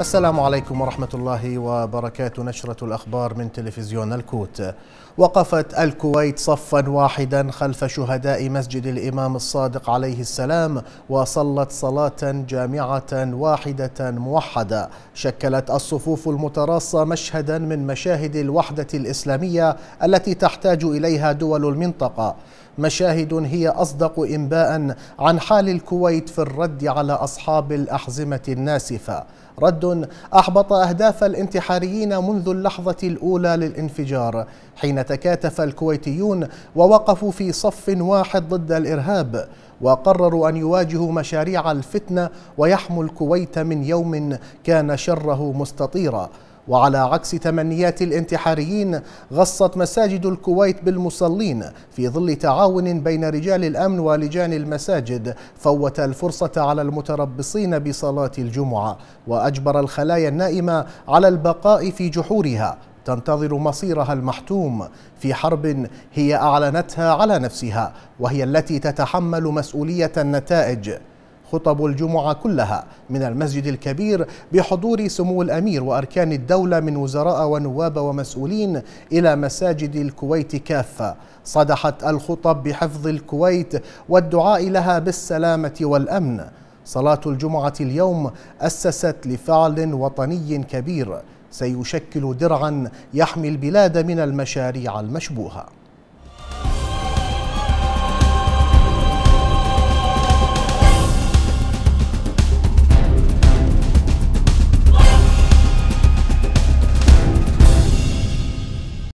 السلام عليكم ورحمة الله وبركاته نشرة الأخبار من تلفزيون الكوت وقفت الكويت صفا واحدا خلف شهداء مسجد الإمام الصادق عليه السلام وصلت صلاة جامعة واحدة موحدة شكلت الصفوف المتراصة مشهدا من مشاهد الوحدة الإسلامية التي تحتاج إليها دول المنطقة مشاهد هي أصدق إنباء عن حال الكويت في الرد على أصحاب الأحزمة الناسفة رد أحبط أهداف الانتحاريين منذ اللحظة الأولى للانفجار حين تكاتف الكويتيون ووقفوا في صف واحد ضد الإرهاب وقرروا أن يواجهوا مشاريع الفتنة ويحموا الكويت من يوم كان شره مستطيرا وعلى عكس تمنيات الانتحاريين غصت مساجد الكويت بالمصلين في ظل تعاون بين رجال الأمن ولجان المساجد فوت الفرصة على المتربصين بصلاة الجمعة وأجبر الخلايا النائمة على البقاء في جحورها تنتظر مصيرها المحتوم في حرب هي أعلنتها على نفسها وهي التي تتحمل مسؤولية النتائج خطب الجمعة كلها من المسجد الكبير بحضور سمو الأمير وأركان الدولة من وزراء ونواب ومسؤولين إلى مساجد الكويت كافة صدحت الخطب بحفظ الكويت والدعاء لها بالسلامة والأمن صلاة الجمعة اليوم أسست لفعل وطني كبير سيشكل درعا يحمي البلاد من المشاريع المشبوهه